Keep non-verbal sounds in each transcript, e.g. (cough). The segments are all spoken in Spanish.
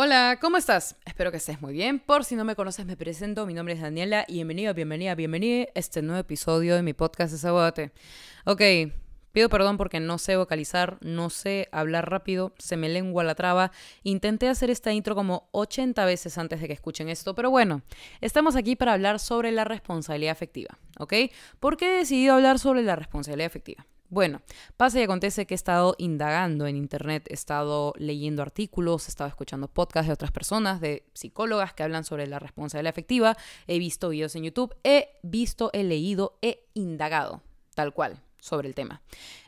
Hola, ¿cómo estás? Espero que estés muy bien. Por si no me conoces, me presento. Mi nombre es Daniela y bienvenido, bienvenida, bienvenida a este nuevo episodio de mi podcast de Sabote. Ok, pido perdón porque no sé vocalizar, no sé hablar rápido, se me lengua la traba. Intenté hacer esta intro como 80 veces antes de que escuchen esto, pero bueno, estamos aquí para hablar sobre la responsabilidad afectiva, ¿ok? ¿Por qué he decidido hablar sobre la responsabilidad afectiva? Bueno, pasa y acontece que he estado indagando en internet, he estado leyendo artículos, he estado escuchando podcasts de otras personas, de psicólogas que hablan sobre la responsabilidad afectiva, he visto videos en YouTube, he visto, he leído, he indagado, tal cual, sobre el tema.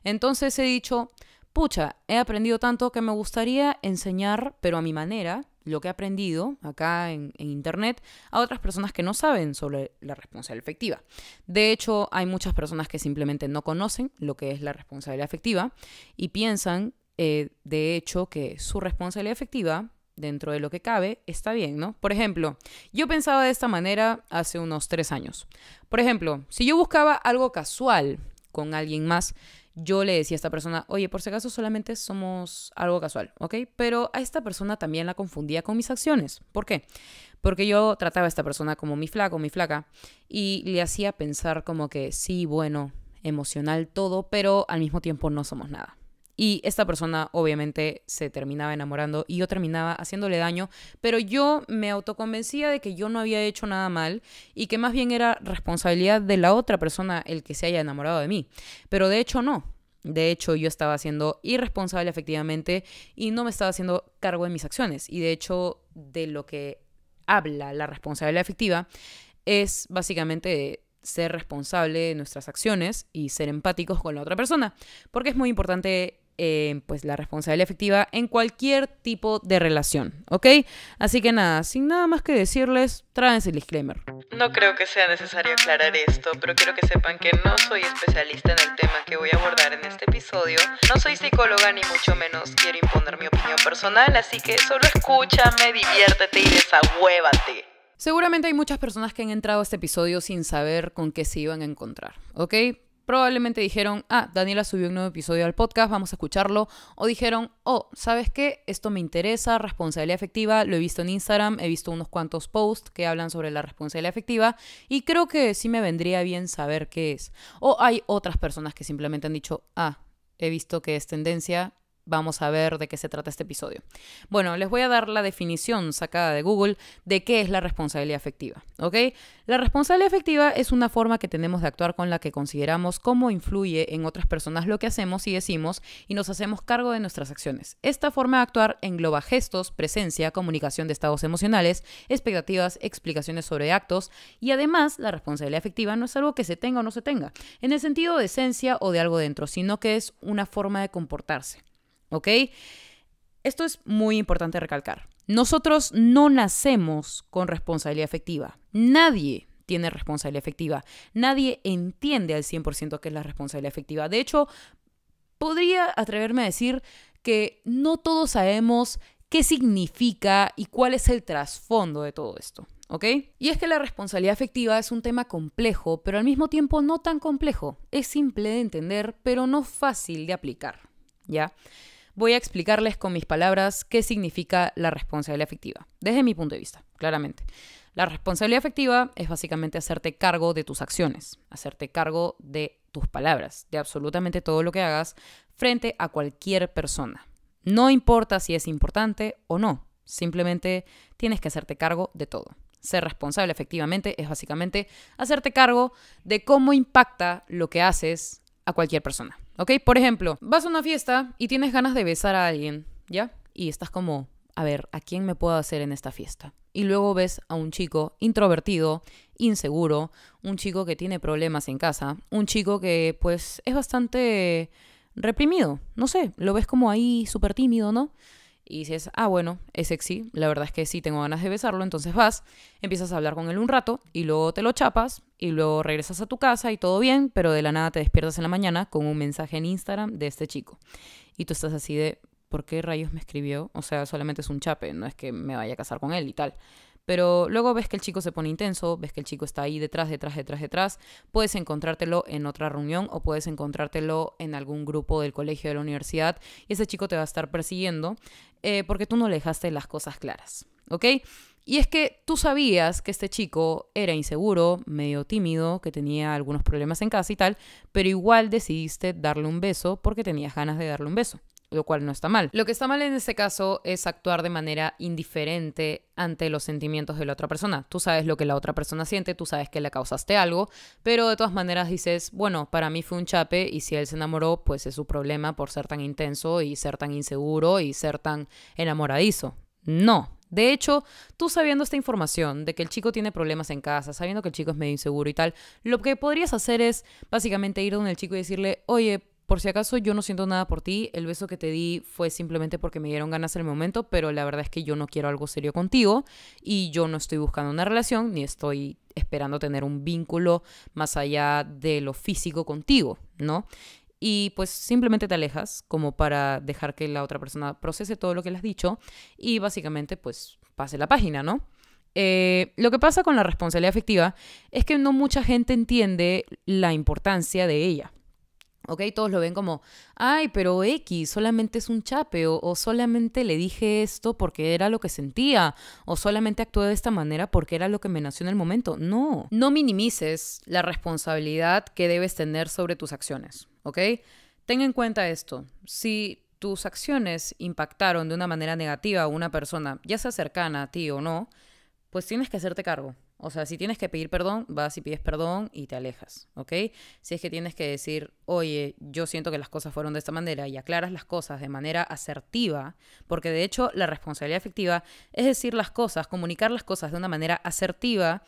Entonces he dicho, pucha, he aprendido tanto que me gustaría enseñar, pero a mi manera, lo que he aprendido acá en, Internet a otras personas que no saben sobre la responsabilidad efectiva. De hecho, hay muchas personas que simplemente no conocen lo que es la responsabilidad efectiva y piensan, eh, de hecho, que su responsabilidad efectiva, dentro de lo que cabe, está bien, ¿no? Por ejemplo, yo pensaba de esta manera hace unos tres años. Por ejemplo, si yo buscaba algo casual con alguien más, yo le decía a esta persona, oye, por si acaso solamente somos algo casual, ¿ok? Pero a esta persona también la confundía con mis acciones. ¿Por qué? Porque yo trataba a esta persona como mi flaco, mi flaca, y le hacía pensar como que sí, bueno, emocional todo, pero al mismo tiempo no somos nada. Y esta persona obviamente se terminaba enamorando y yo terminaba haciéndole daño, pero yo me autoconvencía de que yo no había hecho nada mal y que más bien era responsabilidad de la otra persona el que se haya enamorado de mí. Pero de hecho no. De hecho, yo estaba siendo irresponsable efectivamente y no me estaba haciendo cargo de mis acciones. Y de hecho, de lo que habla la responsabilidad efectiva es básicamente ser responsable de nuestras acciones y ser empáticos con la otra persona, porque es muy importante eh, pues la responsabilidad efectiva en cualquier tipo de relación, ¿ok? Así que nada, sin nada más que decirles, tráense el disclaimer. No creo que sea necesario aclarar esto, pero quiero que sepan que no soy especialista en el tema que voy a abordar en este episodio. No soy psicóloga ni mucho menos quiero imponer mi opinión personal, así que solo escúchame, diviértete y desahuévate. Seguramente hay muchas personas que han entrado a este episodio sin saber con qué se iban a encontrar, ¿ok? Probablemente dijeron, ah, Daniela subió un nuevo episodio al podcast, vamos a escucharlo. O dijeron, oh, ¿sabes qué? Esto me interesa, responsabilidad efectiva, lo he visto en Instagram, he visto unos cuantos posts que hablan sobre la responsabilidad efectiva y creo que sí me vendría bien saber qué es. O hay otras personas que simplemente han dicho, ah, he visto que es tendencia, vamos a ver de qué se trata este episodio. Bueno, les voy a dar la definición sacada de Google de qué es la responsabilidad afectiva, ¿ok? La responsabilidad afectiva es una forma que tenemos de actuar con la que consideramos cómo influye en otras personas lo que hacemos y decimos y nos hacemos cargo de nuestras acciones. Esta forma de actuar engloba gestos, presencia, comunicación de estados emocionales, expectativas, explicaciones sobre actos y además la responsabilidad afectiva no es algo que se tenga o no se tenga, en el sentido de esencia o de algo dentro, sino que es una forma de comportarse. ¿ok? Esto es muy importante recalcar. Nosotros no nacemos con responsabilidad efectiva. Nadie tiene responsabilidad efectiva. Nadie entiende al 100% qué es la responsabilidad efectiva. De hecho, podría atreverme a decir que no todos sabemos qué significa y cuál es el trasfondo de todo esto. ¿Ok? Y es que la responsabilidad efectiva es un tema complejo, pero al mismo tiempo no tan complejo. Es simple de entender, pero no fácil de aplicar. ¿Ya? voy a explicarles con mis palabras qué significa la responsabilidad afectiva, desde mi punto de vista, claramente. La responsabilidad afectiva es básicamente hacerte cargo de tus acciones, hacerte cargo de tus palabras, de absolutamente todo lo que hagas frente a cualquier persona. No importa si es importante o no, simplemente tienes que hacerte cargo de todo. Ser responsable efectivamente es básicamente hacerte cargo de cómo impacta lo que haces a cualquier persona. ¿ok? Por ejemplo, vas a una fiesta y tienes ganas de besar a alguien, ¿ya? Y estás como, a ver, ¿a quién me puedo hacer en esta fiesta? Y luego ves a un chico introvertido, inseguro, un chico que tiene problemas en casa, un chico que pues es bastante reprimido, no sé, lo ves como ahí súper tímido, ¿no? y dices, ah, bueno, es sexy, la verdad es que sí tengo ganas de besarlo, entonces vas, empiezas a hablar con él un rato y luego te lo chapas y luego regresas a tu casa y todo bien, pero de la nada te despiertas en la mañana con un mensaje en Instagram de este chico. Y tú estás así de, ¿por qué rayos me escribió? O sea, solamente es un chape, no es que me vaya a casar con él y tal. Pero luego ves que el chico se pone intenso, ves que el chico está ahí detrás, detrás, detrás, detrás. Puedes encontrártelo en otra reunión o puedes encontrártelo en algún grupo del colegio, o de la universidad, y ese chico te va a estar persiguiendo eh, porque tú no le dejaste las cosas claras, ¿ok? Y es que tú sabías que este chico era inseguro, medio tímido, que tenía algunos problemas en casa y tal, pero igual decidiste darle un beso porque tenías ganas de darle un beso lo cual no está mal. Lo que está mal en este caso es actuar de manera indiferente ante los sentimientos de la otra persona. Tú sabes lo que la otra persona siente, tú sabes que le causaste algo, pero de todas maneras dices, bueno, para mí fue un chape y si él se enamoró, pues es su problema por ser tan intenso y ser tan inseguro y ser tan enamoradizo. No, de hecho, tú sabiendo esta información de que el chico tiene problemas en casa, sabiendo que el chico es medio inseguro y tal, lo que podrías hacer es básicamente ir donde el chico y decirle, oye, por si acaso yo no siento nada por ti, el beso que te di fue simplemente porque me dieron ganas en el momento, pero la verdad es que yo no quiero algo serio contigo y yo no estoy buscando una relación ni estoy esperando tener un vínculo más allá de lo físico contigo, ¿no? y pues simplemente te alejas como para dejar que la otra persona procese todo lo que le has dicho y básicamente pues pase la página, ¿no? Eh, lo que pasa con la responsabilidad afectiva es que no mucha gente entiende la importancia de ella. ¿Ok? Todos lo ven como, ay, pero X, solamente es un chapeo o, solamente le dije esto porque era lo que sentía, o solamente actué de esta manera porque era lo que me nació en el momento. No, no minimices la responsabilidad que debes tener sobre tus acciones, ¿ok? Ten en cuenta esto, si tus acciones impactaron de una manera negativa a una persona, ya sea cercana a ti o no, pues tienes que hacerte cargo, o sea, si tienes que pedir perdón, vas y pides perdón y te alejas, ¿ok? Si es que tienes que decir, oye, yo siento que las cosas fueron de esta manera y aclaras las cosas de manera asertiva, porque de hecho la responsabilidad efectiva es decir las cosas, comunicar las cosas de una manera asertiva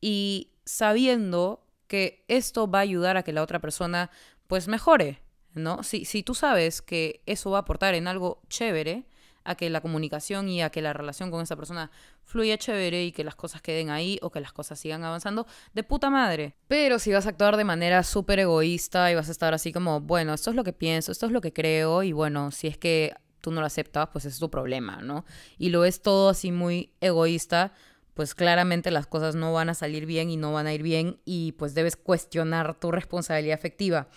y sabiendo que esto va a ayudar a que la otra persona pues mejore, ¿no? Si, si tú sabes que eso va a aportar en algo chévere, a que la comunicación y a que la relación con esa persona fluya chévere y que las cosas queden ahí o que las cosas sigan avanzando de puta madre. Pero si vas a actuar de manera súper egoísta y vas a estar así como, bueno, esto es lo que pienso, esto es lo que creo y bueno, si es que tú no lo aceptas, pues es tu problema, ¿no? Y lo es todo así muy egoísta, pues claramente las cosas no van a salir bien y no van a ir bien y pues debes cuestionar tu responsabilidad afectiva.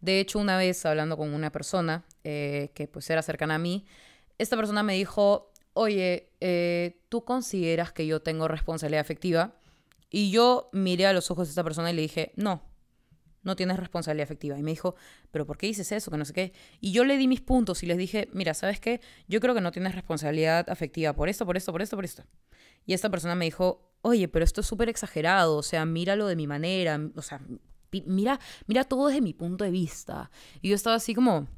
De hecho, una vez hablando con una persona eh, que pues era cercana a mí, esta persona me dijo, oye, eh, ¿tú consideras que yo tengo responsabilidad afectiva? Y yo miré a los ojos de esta persona y le dije, no, no tienes responsabilidad afectiva. Y me dijo, pero ¿por qué dices eso? Que no sé qué. Y yo le di mis puntos y les dije, mira, ¿sabes qué? Yo creo que no tienes responsabilidad afectiva por esto, por esto, por esto, por esto. Y esta persona me dijo, oye, pero esto es súper exagerado, o sea, míralo de mi manera, o sea, mira, mira todo desde mi punto de vista. Y yo estaba así como,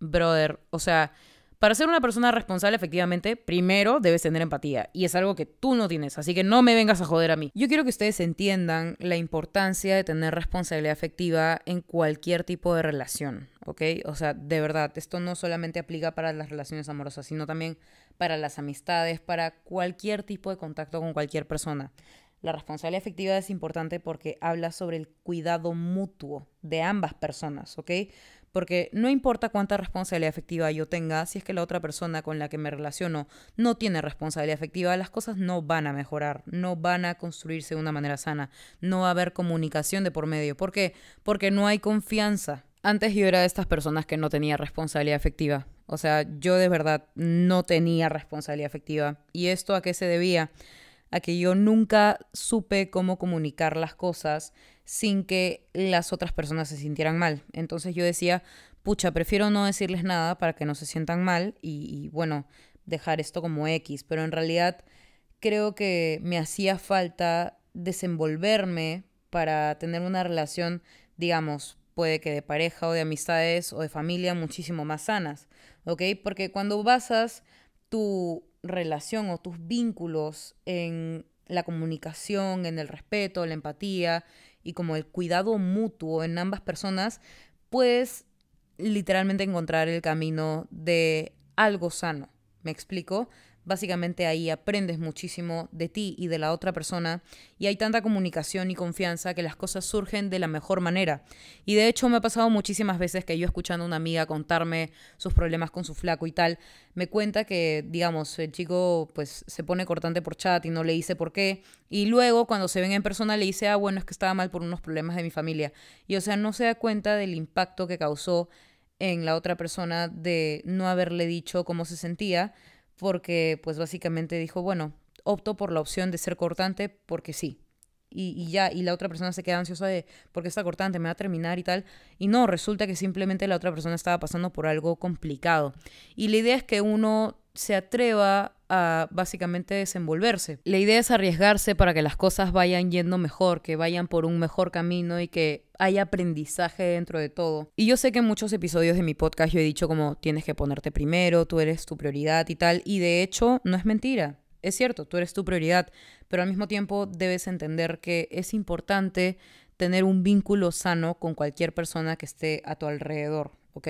brother, o sea, para ser una persona responsable, efectivamente, primero debes tener empatía. Y es algo que tú no tienes, así que no me vengas a joder a mí. Yo quiero que ustedes entiendan la importancia de tener responsabilidad afectiva en cualquier tipo de relación, ¿ok? O sea, de verdad, esto no solamente aplica para las relaciones amorosas, sino también para las amistades, para cualquier tipo de contacto con cualquier persona. La responsabilidad afectiva es importante porque habla sobre el cuidado mutuo de ambas personas, ¿ok? Porque no importa cuánta responsabilidad efectiva yo tenga, si es que la otra persona con la que me relaciono no tiene responsabilidad efectiva, las cosas no van a mejorar, no van a construirse de una manera sana, no va a haber comunicación de por medio. ¿Por qué? Porque no hay confianza. Antes yo era de estas personas que no tenía responsabilidad efectiva. O sea, yo de verdad no tenía responsabilidad efectiva. ¿Y esto a qué se debía? A que yo nunca supe cómo comunicar las cosas sin que las otras personas se sintieran mal. Entonces yo decía, pucha, prefiero no decirles nada para que no se sientan mal y, bueno, dejar esto como X, pero en realidad creo que me hacía falta desenvolverme para tener una relación, digamos, puede que de pareja o de amistades o de familia muchísimo más sanas, ¿ok? Porque cuando basas tu relación o tus vínculos en la comunicación, en el respeto, la empatía y como el cuidado mutuo en ambas personas, puedes literalmente encontrar el camino de algo sano. ¿Me explico? Básicamente ahí aprendes muchísimo de ti y de la otra persona y hay tanta comunicación y confianza que las cosas surgen de la mejor manera. Y de hecho me ha pasado muchísimas veces que yo escuchando a una amiga contarme sus problemas con su flaco y tal, me cuenta que, digamos, el chico pues se pone cortante por chat y no le dice por qué. Y luego cuando se ven en persona le dice, ah, bueno, es que estaba mal por unos problemas de mi familia. Y o sea, no se da cuenta del impacto que causó en la otra persona de no haberle dicho cómo se sentía porque pues básicamente dijo, bueno, opto por la opción de ser cortante porque sí y, ya, y la otra persona se queda ansiosa de, porque está cortante, me va a terminar y tal. Y no, resulta que simplemente la otra persona estaba pasando por algo complicado. Y la idea es que uno se atreva a básicamente desenvolverse. La idea es arriesgarse para que las cosas vayan yendo mejor, que vayan por un mejor camino y que haya aprendizaje dentro de todo. Y yo sé que en muchos episodios de mi podcast yo he dicho como tienes que ponerte primero, tú eres tu prioridad y tal, y de hecho no es mentira es cierto, tú eres tu prioridad, pero al mismo tiempo debes entender que es importante tener un vínculo sano con cualquier persona que esté a tu alrededor, ¿ok?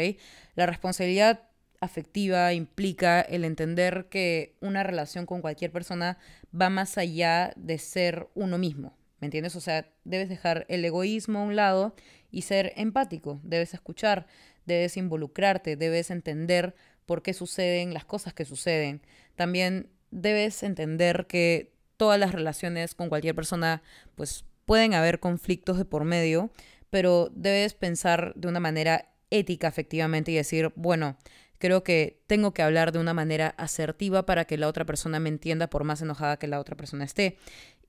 La responsabilidad afectiva implica el entender que una relación con cualquier persona va más allá de ser uno mismo, ¿me entiendes? O sea, debes dejar el egoísmo a un lado y ser empático, debes escuchar, debes involucrarte, debes entender por qué suceden las cosas que suceden. También debes entender que todas las relaciones con cualquier persona, pues pueden haber conflictos de por medio, pero debes pensar de una manera ética efectivamente y decir, bueno, creo que tengo que hablar de una manera asertiva para que la otra persona me entienda por más enojada que la otra persona esté.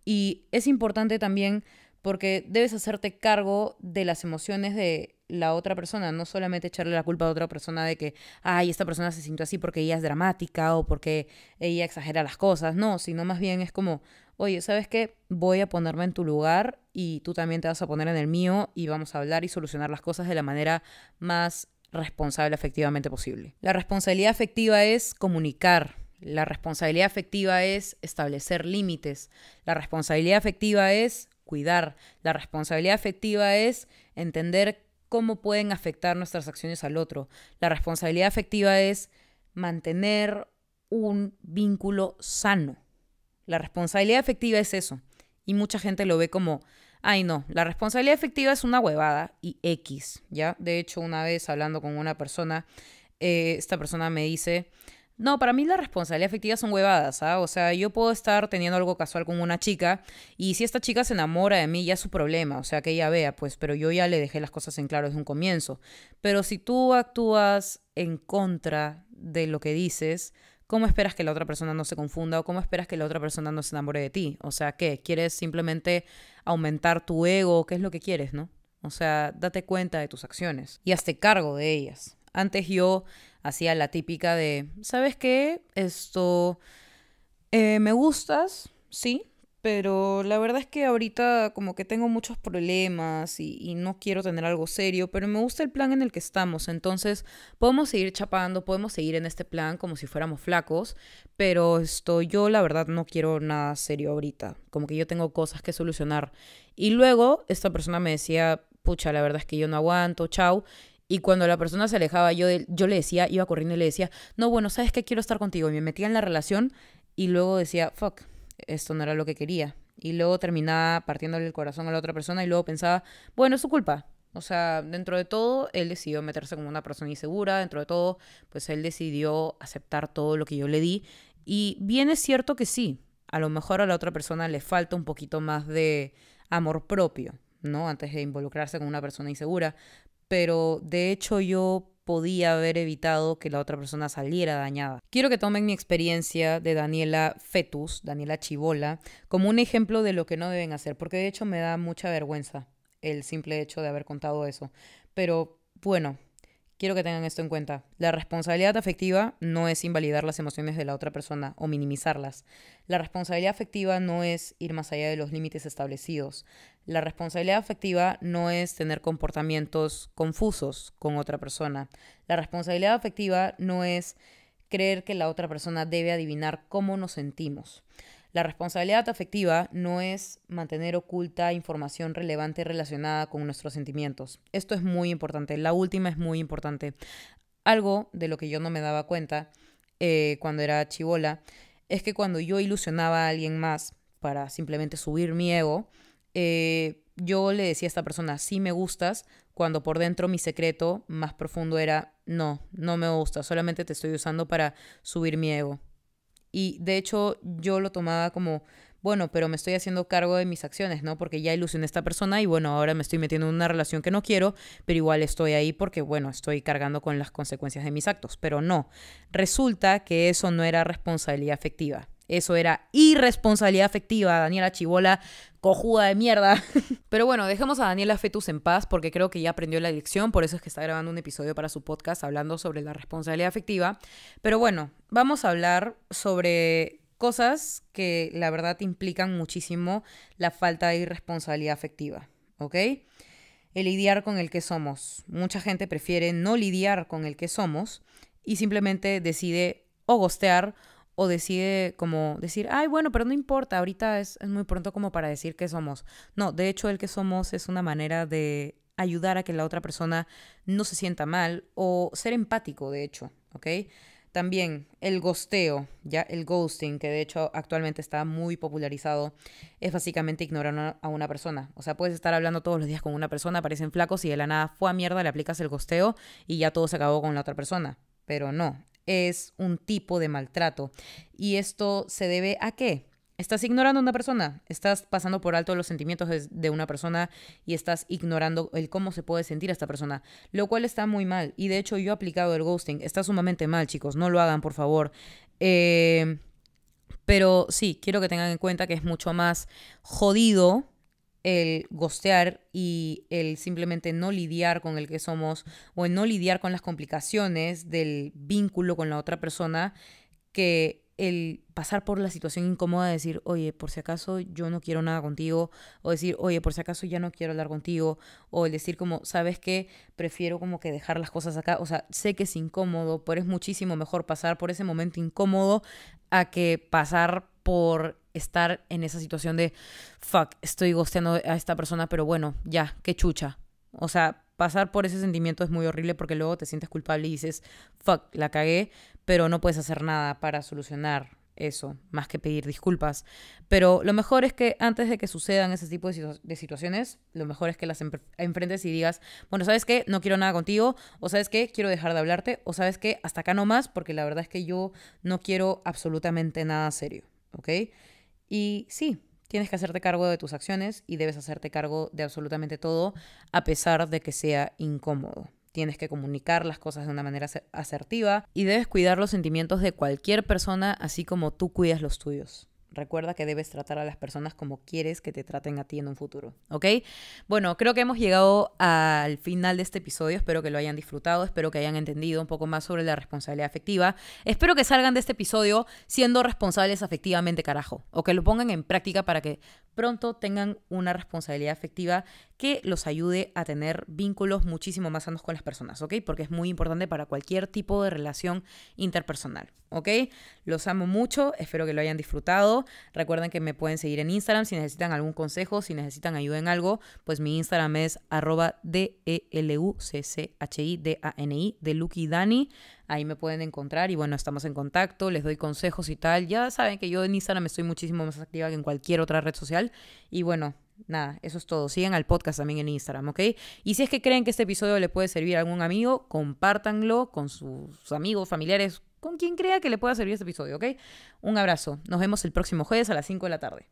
Y es importante también porque debes hacerte cargo de las emociones de la otra persona, no solamente echarle la culpa a otra persona de que, ay, esta persona se sintió así porque ella es dramática o porque ella exagera las cosas, no, sino más bien es como, oye, ¿sabes qué? Voy a ponerme en tu lugar y tú también te vas a poner en el mío y vamos a hablar y solucionar las cosas de la manera más responsable efectivamente posible. La responsabilidad afectiva es comunicar. La responsabilidad afectiva es establecer límites. La responsabilidad afectiva es cuidar. La responsabilidad afectiva es entender cómo pueden afectar nuestras acciones al otro. La responsabilidad afectiva es mantener un vínculo sano. La responsabilidad afectiva es eso. Y mucha gente lo ve como, ay no, la responsabilidad afectiva es una huevada y X, ¿ya? De hecho, una vez hablando con una persona, eh, esta persona me dice, no, para mí la responsabilidad afectiva son huevadas, ¿ah? O sea, yo puedo estar teniendo algo casual con una chica y si esta chica se enamora de mí ya es su problema, o sea, que ella vea, pues, pero yo ya le dejé las cosas en claro desde un comienzo. Pero si tú actúas en contra de lo que dices, ¿cómo esperas que la otra persona no se confunda o cómo esperas que la otra persona no se enamore de ti? O sea, ¿qué? ¿Quieres simplemente aumentar tu ego? ¿Qué es lo que quieres, no? O sea, date cuenta de tus acciones y hazte cargo de ellas. Antes yo hacía la típica de, ¿sabes qué? Esto, eh, me gustas, sí, pero la verdad es que ahorita como que tengo muchos problemas y, y, no quiero tener algo serio, pero me gusta el plan en el que estamos, entonces podemos seguir chapando, podemos seguir en este plan como si fuéramos flacos, pero esto yo la verdad no quiero nada serio ahorita, como que yo tengo cosas que solucionar. Y luego esta persona me decía, pucha, la verdad es que yo no aguanto, chao. Y cuando la persona se alejaba, yo, yo le decía, iba corriendo y le decía, no, bueno, ¿sabes qué? Quiero estar contigo. Y me metía en la relación y luego decía, fuck, esto no era lo que quería. Y luego terminaba partiéndole el corazón a la otra persona y luego pensaba, bueno, es su culpa. O sea, dentro de todo, él decidió meterse con una persona insegura, dentro de todo, pues él decidió aceptar todo lo que yo le di. Y bien es cierto que sí, a lo mejor a la otra persona le falta un poquito más de amor propio, ¿no? Antes de involucrarse con una persona insegura, pero de hecho yo podía haber evitado que la otra persona saliera dañada. Quiero que tomen mi experiencia de Daniela Fetus, Daniela Chivola, como un ejemplo de lo que no deben hacer, porque de hecho me da mucha vergüenza el simple hecho de haber contado eso. Pero bueno, Quiero que tengan esto en cuenta. La responsabilidad afectiva no es invalidar las emociones de la otra persona o minimizarlas. La responsabilidad afectiva no es ir más allá de los límites establecidos. La responsabilidad afectiva no es tener comportamientos confusos con otra persona. La responsabilidad afectiva no es creer que la otra persona debe adivinar cómo nos sentimos. La responsabilidad afectiva no es mantener oculta información relevante relacionada con nuestros sentimientos. Esto es muy importante. La última es muy importante. Algo de lo que yo no me daba cuenta eh, cuando era chivola es que cuando yo ilusionaba a alguien más para simplemente subir mi ego, eh, yo le decía a esta persona, sí me gustas, cuando por dentro mi secreto más profundo era, no, no me gusta, solamente te estoy usando para subir mi ego. Y de hecho yo lo tomaba como, bueno, pero me estoy haciendo cargo de mis acciones, ¿no? Porque ya ilusioné a esta persona y bueno, ahora me estoy metiendo en una relación que no quiero, pero igual estoy ahí porque, bueno, estoy cargando con las consecuencias de mis actos. Pero no, resulta que eso no era responsabilidad afectiva. Eso era irresponsabilidad afectiva, Daniela Chivola, cojuda de mierda. (laughs) Pero bueno, dejemos a Daniela Fetus en paz porque creo que ya aprendió la lección, por eso es que está grabando un episodio para su podcast hablando sobre la responsabilidad afectiva. Pero bueno, vamos a hablar sobre cosas que la verdad implican muchísimo la falta de irresponsabilidad afectiva, ¿ok? El lidiar con el que somos. Mucha gente prefiere no lidiar con el que somos y simplemente decide o gostear o decide como decir, ay, bueno, pero no importa, ahorita es, es, muy pronto como para decir que somos. No, de hecho el que somos es una manera de ayudar a que la otra persona no se sienta mal o ser empático, de hecho, ¿ok? También el gosteo, ya el ghosting, que de hecho actualmente está muy popularizado, es básicamente ignorar a una persona. O sea, puedes estar hablando todos los días con una persona, parecen flacos y de la nada fue a mierda, le aplicas el gosteo y ya todo se acabó con la otra persona. Pero no, es un tipo de maltrato. ¿Y esto se debe a qué? Estás ignorando a una persona, estás pasando por alto los sentimientos de una persona y estás ignorando el cómo se puede sentir esta persona, lo cual está muy mal. Y de hecho yo he aplicado el ghosting, está sumamente mal chicos, no lo hagan por favor. Eh, pero sí, quiero que tengan en cuenta que es mucho más jodido el gostear y el simplemente no lidiar con el que somos o el no lidiar con las complicaciones del vínculo con la otra persona que el pasar por la situación incómoda de decir, oye, por si acaso yo no quiero nada contigo, o decir, oye, por si acaso ya no quiero hablar contigo, o el decir como, sabes que prefiero como que dejar las cosas acá, o sea, sé que es incómodo, pero es muchísimo mejor pasar por ese momento incómodo a que pasar por estar en esa situación de, fuck, estoy gosteando a esta persona, pero bueno, ya, qué chucha. O sea, pasar por ese sentimiento es muy horrible porque luego te sientes culpable y dices, fuck, la cagué, pero no puedes hacer nada para solucionar eso, más que pedir disculpas. Pero lo mejor es que antes de que sucedan ese tipo de, situaciones, lo mejor es que las enfrentes y digas, bueno, ¿sabes qué? No quiero nada contigo, o ¿sabes qué? Quiero dejar de hablarte, o ¿sabes qué? Hasta acá no más, porque la verdad es que yo no quiero absolutamente nada serio, ¿ok? Y sí, tienes que hacerte cargo de tus acciones y debes hacerte cargo de absolutamente todo, a pesar de que sea incómodo. Tienes que comunicar las cosas de una manera asertiva y debes cuidar los sentimientos de cualquier persona, así como tú cuidas los tuyos. Recuerda que debes tratar a las personas como quieres que te traten a ti en un futuro, ¿ok? Bueno, creo que hemos llegado al final de este episodio. Espero que lo hayan disfrutado, espero que hayan entendido un poco más sobre la responsabilidad afectiva. Espero que salgan de este episodio siendo responsables afectivamente, carajo, o que lo pongan en práctica para que pronto tengan una responsabilidad afectiva que los ayude a tener vínculos muchísimo más sanos con las personas, ¿ok? Porque es muy importante para cualquier tipo de relación interpersonal, ¿ok? Los amo mucho, espero que lo hayan disfrutado. Recuerden que me pueden seguir en Instagram si necesitan algún consejo, si necesitan ayuda en algo, pues mi Instagram es arroba d e l u c c h i d a n i de Lucky Dani. Ahí me pueden encontrar y bueno, estamos en contacto, les doy consejos y tal. Ya saben que yo en Instagram estoy muchísimo más activa que en cualquier otra red social y bueno, Nada, eso es todo. Sigan al podcast también en Instagram, ¿ok? Y si es que creen que este episodio le puede servir a algún amigo, compártanlo con sus amigos, familiares, con quien crea que le pueda servir este episodio, ¿ok? Un abrazo. Nos vemos el próximo jueves a las 5 de la tarde.